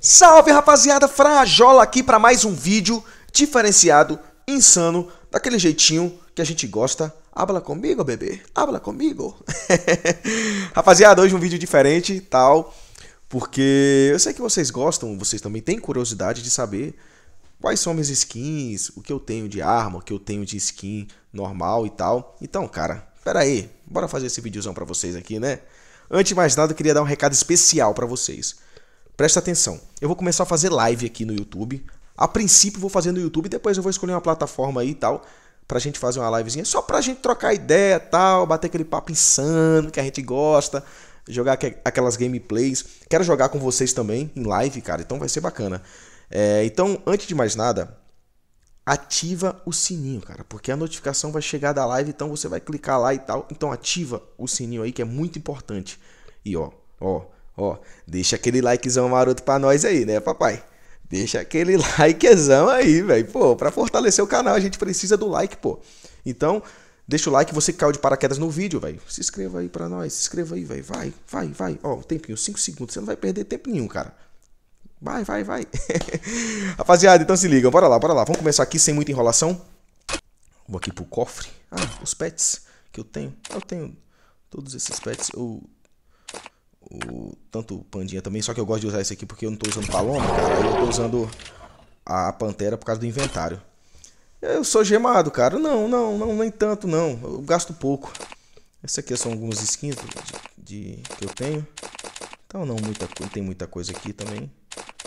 Salve rapaziada, Frajola aqui para mais um vídeo diferenciado, insano, daquele jeitinho que a gente gosta. Habla comigo, bebê, habla comigo. rapaziada, hoje um vídeo diferente e tal, porque eu sei que vocês gostam, vocês também têm curiosidade de saber quais são minhas skins, o que eu tenho de arma, o que eu tenho de skin normal e tal. Então, cara, pera aí, bora fazer esse videozão pra vocês aqui, né? Antes de mais nada, eu queria dar um recado especial para vocês presta atenção. Eu vou começar a fazer live aqui no YouTube. A princípio vou fazer no YouTube, depois eu vou escolher uma plataforma aí e tal, pra gente fazer uma livezinha, só pra gente trocar ideia tal, bater aquele papo insano que a gente gosta, jogar aquelas gameplays. Quero jogar com vocês também em live, cara, então vai ser bacana. É, então, antes de mais nada, ativa o sininho, cara, porque a notificação vai chegar da live, então você vai clicar lá e tal. Então ativa o sininho aí que é muito importante. E ó, ó, Ó, deixa aquele likezão maroto pra nós aí, né, papai? Deixa aquele likezão aí, velho. Pô, pra fortalecer o canal a gente precisa do like, pô. Então, deixa o like, você caiu de paraquedas no vídeo, velho. Se inscreva aí pra nós, se inscreva aí, velho. Vai, vai, vai. Ó, um tempinho, 5 segundos, você não vai perder tempo nenhum, cara. Vai, vai, vai. Rapaziada, então se liga bora lá, bora lá. Vamos começar aqui sem muita enrolação. Vou aqui pro cofre. Ah, os pets que eu tenho. Eu tenho todos esses pets. Eu o tanto pandinha também, só que eu gosto de usar esse aqui porque eu não estou usando paloma, cara, eu estou usando a pantera por causa do inventário. Eu sou gemado, cara. Não, não, não, nem tanto não. Eu gasto pouco. Esse aqui são alguns skins de, de que eu tenho. Então não muita, tem muita coisa aqui também.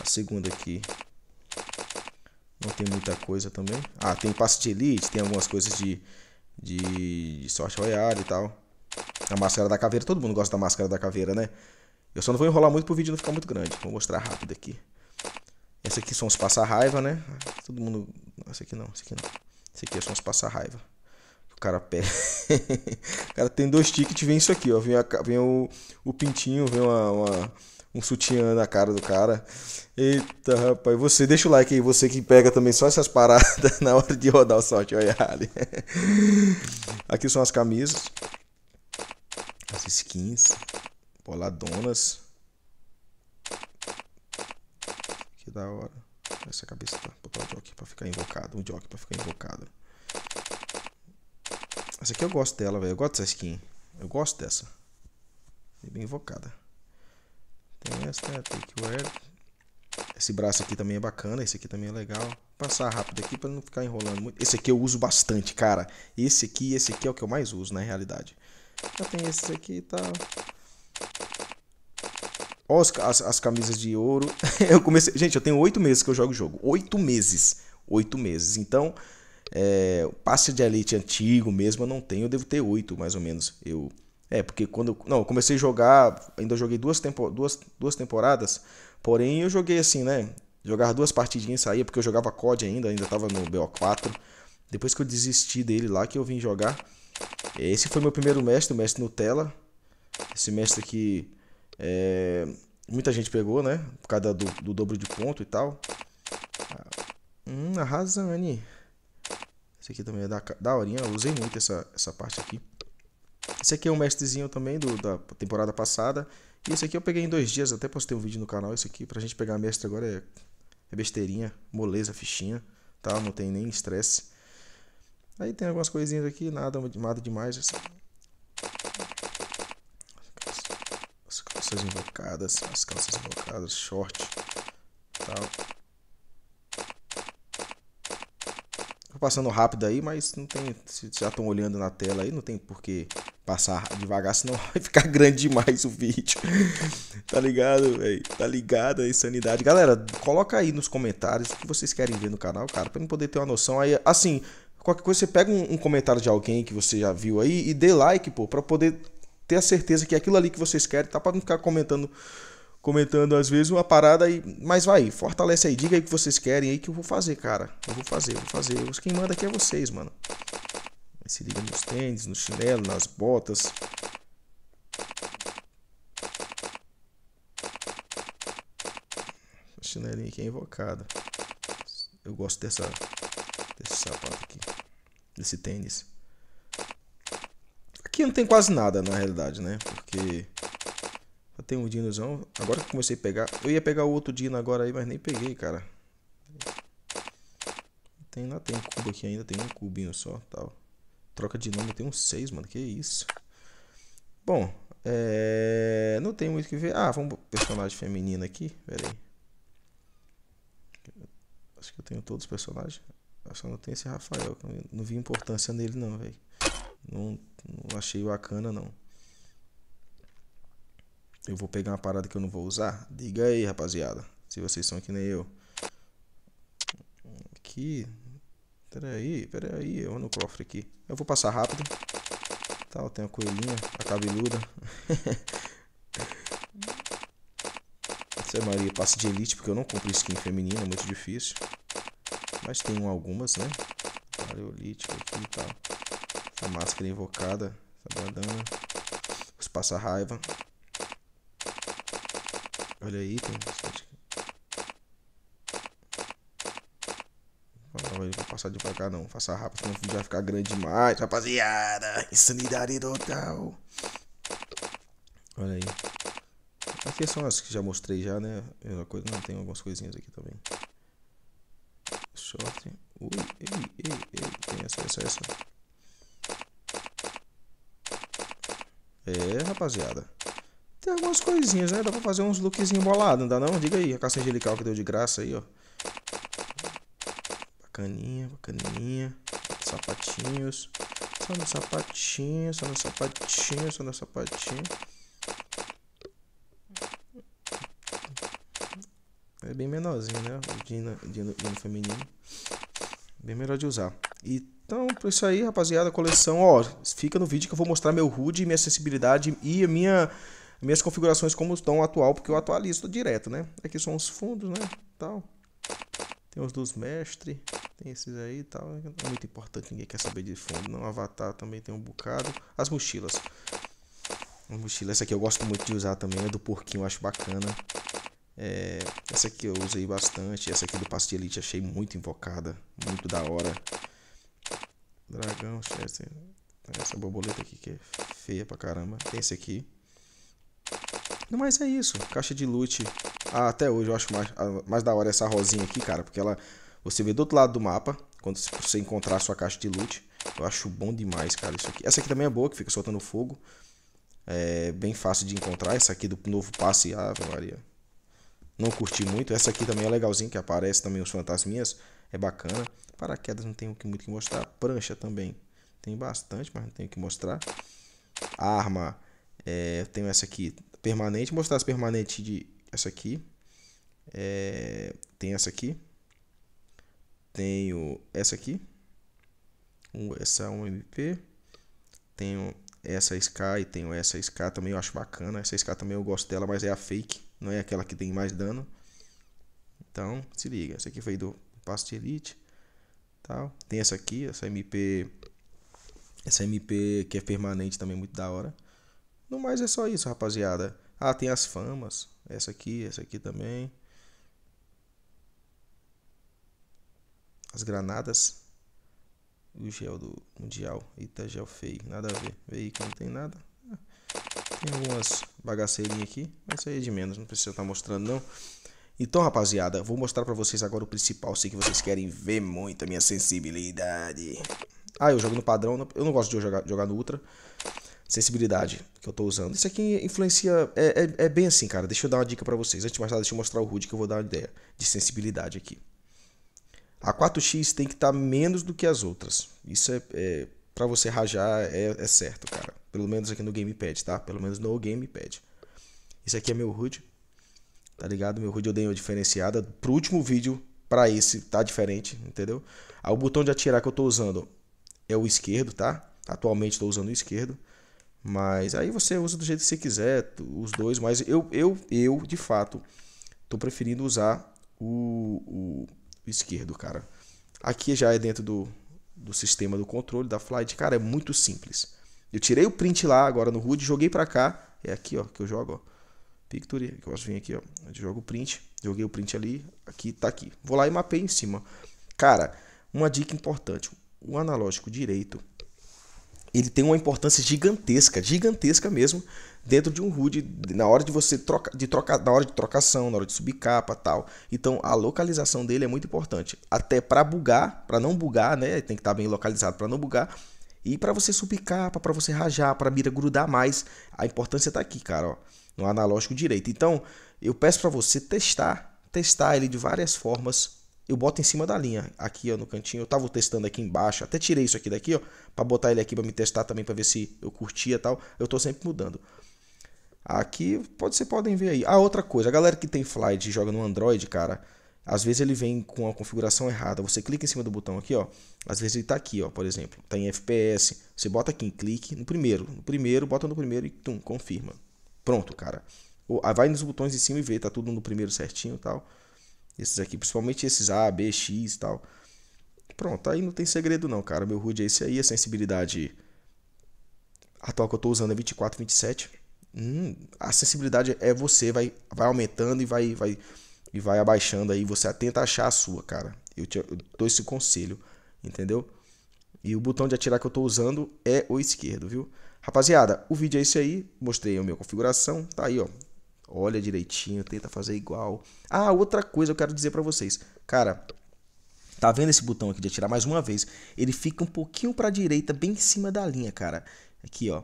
A segunda aqui não tem muita coisa também. Ah, tem passe de elite, tem algumas coisas de, de, de sorte royale e tal. A máscara da caveira, todo mundo gosta da máscara da caveira, né? Eu só não vou enrolar muito pro vídeo não ficar muito grande. Vou mostrar rápido aqui. Essa aqui são os passar-raiva, né? Todo mundo... Essa aqui não, essa aqui não. Essa aqui é são os passar-raiva. O cara pega... o cara tem dois tickets vem isso aqui, ó. Vem, a... vem o... o pintinho, vem uma... uma um sutiã na cara do cara. Eita, rapaz, você deixa o like aí, você que pega também só essas paradas na hora de rodar o sorte, olha ali. Aqui são as camisas as skins boladonas Que da hora. Essa cabeça tá. Botar o jock pra ficar invocado. Um jock pra ficar invocado. Essa aqui eu gosto dela, velho. Eu gosto dessa skin. Eu gosto dessa. Bem invocada. Tem essa, né? Take wear. Esse braço aqui também é bacana. Esse aqui também é legal. Vou passar rápido aqui pra não ficar enrolando muito. Esse aqui eu uso bastante, cara. Esse aqui, esse aqui é o que eu mais uso na realidade já tem esses aqui e tal. Ó, as, as camisas de ouro. eu comecei. Gente, eu tenho oito meses que eu jogo o jogo. Oito meses. Oito meses. Então, é, passe de elite antigo mesmo eu não tenho. Eu devo ter oito, mais ou menos. Eu. É, porque quando. não, eu comecei a jogar. Ainda joguei duas, tempo, duas, duas temporadas. Porém, eu joguei assim, né? Jogava duas partidinhas e saía, porque eu jogava COD ainda, ainda tava no BO4. Depois que eu desisti dele lá, que eu vim jogar. Esse foi meu primeiro mestre, o mestre Nutella. Esse mestre aqui é, muita gente pegou, né? Por causa do, do dobro de ponto e tal. Ah, hum, arrasane. Esse aqui também é da, da horinha. Eu usei muito essa, essa parte aqui. Esse aqui é um mestrezinho também do, da temporada passada. E esse aqui eu peguei em dois dias. Até postei um vídeo no canal. Esse aqui pra gente pegar mestre agora é, é besteirinha, moleza, fichinha. Tá? Não tem nem estresse. Aí tem algumas coisinhas aqui, nada, nada demais. essa é As calças invocadas, as calças invocadas, short, tal. Tô passando rápido aí, mas não tem. Se já estão olhando na tela aí, não tem por que passar devagar, senão vai ficar grande demais o vídeo. tá ligado, velho? Tá ligado a insanidade. Galera, coloca aí nos comentários o que vocês querem ver no canal, cara, pra eu poder ter uma noção aí. Assim, Qualquer coisa, você pega um, um comentário de alguém que você já viu aí e dê like, pô, pra poder ter a certeza que é aquilo ali que vocês querem, tá? Pra não ficar comentando comentando às vezes uma parada e mas vai, fortalece aí, diga aí o que vocês querem aí que eu vou fazer, cara. Eu vou fazer, eu vou fazer. Quem manda aqui é vocês, mano. Se liga nos tênis, no chinelo, nas botas. A chinelinha aqui é invocada. Eu gosto dessa desse sapato aqui. Desse tênis. Aqui não tem quase nada, na realidade, né? Porque... tem um dinozão. Agora que comecei a pegar... Eu ia pegar o outro dino agora aí, mas nem peguei, cara. Tem, lá tem um cubo aqui ainda. Tem um cubinho só, tal. Troca de nome, tem um 6, mano. Que isso. Bom, é... Não tem muito que ver. Ah, vamos personagem feminina aqui. Pera aí. Acho que eu tenho todos os personagens. Acho que não tem esse Rafael. Não vi importância nele, não, velho. Não, não achei bacana, não. Eu vou pegar uma parada que eu não vou usar? Diga aí, rapaziada. Se vocês são que nem eu. Aqui. Peraí, peraí. Eu no cofre aqui. Eu vou passar rápido. Tal, tá, tem a coelhinha, a cabeluda. Essa é a maioria de elite, porque eu não compro skin feminina, é muito difícil. Mas tem algumas, né? Paleolítico aqui e tal. A máscara invocada. Essa badana. Os passa-raiva. Olha aí, tem bastante. Não, vou passar devagar não, passar rápido, senão já ficar grande demais, rapaziada. Insanidade total. Olha aí. Aqui são as que já mostrei já, né? Não, tem algumas coisinhas aqui também short. Ui, ei, ei, ei. Essa, essa, essa. É, rapaziada. Tem algumas coisinhas, né? Dá pra fazer uns lookzinho embolado não dá não? Diga aí, a caça angelical que deu de graça aí, ó. Bacaninha, bacaninha. Sapatinhos. Só no sapatinho, só no sapatinho, só no sapatinho. bem menorzinho, né? O Dino, Dino, Dino feminino. Bem melhor de usar. Então, por é isso aí, rapaziada, a coleção, ó, fica no vídeo que eu vou mostrar meu HUD, minha acessibilidade e a minha minhas configurações como estão atual, porque eu atualizo direto, né? Aqui são os fundos, né? Tal. Tem os dos mestres, tem esses aí e tal. Não é muito importante, ninguém quer saber de fundo, não. Avatar também tem um bocado. As mochilas. Uma mochila, essa aqui eu gosto muito de usar também, é do porquinho, eu acho bacana. É, essa aqui eu usei bastante. Essa aqui do passe de elite achei muito invocada. Muito da hora. Dragão, Chester. Essa borboleta aqui que é feia pra caramba. Tem esse aqui. Mas é isso. Caixa de loot. Ah, até hoje eu acho mais, mais da hora essa rosinha aqui, cara. Porque ela. Você vê do outro lado do mapa. Quando você encontrar a sua caixa de loot. Eu acho bom demais, cara. Isso aqui. Essa aqui também é boa, que fica soltando fogo. É bem fácil de encontrar. Essa aqui do novo passe. Ah, Maria. Não curti muito. Essa aqui também é legalzinha, que aparece também os fantasminhas. É bacana. Paraquedas não tem muito que mostrar. Prancha também. Tem bastante, mas não tenho o que mostrar. Arma. É, tenho essa aqui permanente. Vou mostrar as permanentes de essa aqui. É, tem essa aqui. Tenho essa aqui. Essa 1MP. Tenho essa SK e tenho essa SK também. Eu acho bacana. Essa SK também eu gosto dela, mas é a fake não é aquela que tem mais dano. Então, se liga. Essa aqui foi do passo de elite. Tal. Tem essa aqui, essa MP. Essa MP que é permanente também, muito da hora. No mais é só isso, rapaziada. Ah, tem as famas. Essa aqui, essa aqui também. As granadas. O gel do Mundial. Eita, gel feio. Nada a ver. Veículo não tem nada. Ah, tem algumas bagaceirinha aqui. Mas isso aí é de menos, não precisa estar tá mostrando não. Então, rapaziada, vou mostrar pra vocês agora o principal. Sei que vocês querem ver muito a minha sensibilidade. Ah, eu jogo no padrão. Eu não gosto de jogar, jogar no ultra. Sensibilidade que eu tô usando. Isso aqui influencia... É, é, é bem assim, cara. Deixa eu dar uma dica pra vocês. Antes de mais nada, deixa eu mostrar o HUD que eu vou dar uma ideia de sensibilidade aqui. A 4X tem que estar tá menos do que as outras. Isso é, é para você rajar é, é, certo, cara. Pelo menos aqui no gamepad, tá? Pelo menos no gamepad. Esse aqui é meu HUD. Tá ligado? Meu HUD eu dei uma diferenciada. Pro último vídeo, para esse, tá diferente, entendeu? Aí o botão de atirar que eu tô usando é o esquerdo, tá? Atualmente estou usando o esquerdo. Mas aí você usa do jeito que você quiser, os dois. Mas eu, eu, eu de fato, tô preferindo usar o, o esquerdo, cara. Aqui já é dentro do, do sistema do controle da flight. Cara, é muito simples. Eu tirei o print lá agora no HUD, joguei para cá. É aqui, ó, que eu jogo, ó. Picture, que eu posso vir aqui, ó. Eu jogo o print, joguei o print ali, aqui tá aqui. Vou lá e mapei em cima. Cara, uma dica importante, o analógico direito ele tem uma importância gigantesca, gigantesca mesmo, dentro de um HUD, na hora de você troca, de troca, na hora de trocação, na hora de subir capa, tal. Então a localização dele é muito importante, até para bugar, para não bugar, né? Tem que estar tá bem localizado para não bugar. E para você subir capa, para você rajar, para mira grudar mais, a importância tá aqui, cara, ó, no analógico direito. Então, eu peço para você testar, testar ele de várias formas eu boto em cima da linha, aqui ó, no cantinho. Eu tava testando aqui embaixo, até tirei isso aqui daqui, ó, para botar ele aqui para me testar também para ver se eu curtia e tal. Eu tô sempre mudando. Aqui, pode vocês podem ver aí. Ah, outra coisa, a galera que tem Flight e joga no Android, cara, às vezes ele vem com a configuração errada. Você clica em cima do botão aqui, ó. Às vezes ele tá aqui, ó, por exemplo, tá em FPS. Você bota aqui em clique no primeiro, no primeiro, bota no primeiro e tum, confirma. Pronto, cara. Vai nos botões em cima e vê, tá tudo no primeiro certinho e tal. Esses aqui, principalmente esses A, B, X e tal. Pronto, aí não tem segredo não, cara. Meu HUD é esse aí, a sensibilidade atual que eu estou usando é 24, 27. Hum, a sensibilidade é você, vai, vai aumentando e vai, vai, e vai abaixando aí. Você tenta achar a sua, cara. Eu, te, eu dou esse conselho, entendeu? E o botão de atirar que eu estou usando é o esquerdo, viu? Rapaziada, o vídeo é esse aí. Mostrei a minha configuração. Tá aí, ó. Olha direitinho, tenta fazer igual. Ah, outra coisa eu quero dizer para vocês. Cara, tá vendo esse botão aqui de atirar mais uma vez? Ele fica um pouquinho para direita, bem em cima da linha, cara. Aqui, ó.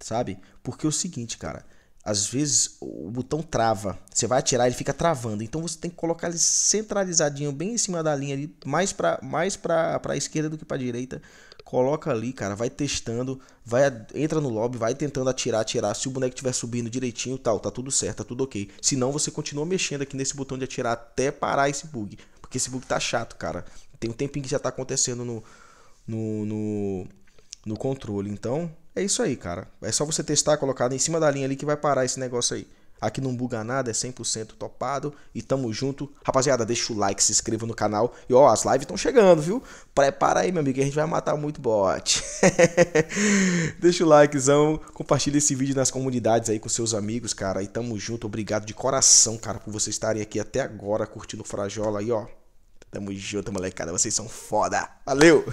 Sabe? Porque é o seguinte, cara, às vezes o botão trava. Você vai atirar, ele fica travando. Então você tem que colocar ele centralizadinho, bem em cima da linha ali, mais para mais para para esquerda do que para direita, coloca ali, cara, vai testando, vai entra no lobby, vai tentando atirar, atirar. Se o boneco estiver subindo direitinho, tal, tá tudo certo, tá tudo ok. Se não, você continua mexendo aqui nesse botão de atirar até parar esse bug, porque esse bug tá chato, cara. Tem um tempinho que já tá acontecendo no no, no, no controle. Então, é isso aí, cara. É só você testar, colocar em cima da linha ali que vai parar esse negócio aí. Aqui não buga nada, é 100% topado e tamo junto. Rapaziada, deixa o like, se inscreva no canal. E ó, as lives estão chegando, viu? Prepara aí, meu amigo, que a gente vai matar muito bot. deixa o likezão, compartilha esse vídeo nas comunidades aí com seus amigos, cara. E tamo junto, obrigado de coração, cara, por vocês estarem aqui até agora curtindo o Frajola aí, ó. Tamo junto, molecada, vocês são foda. Valeu!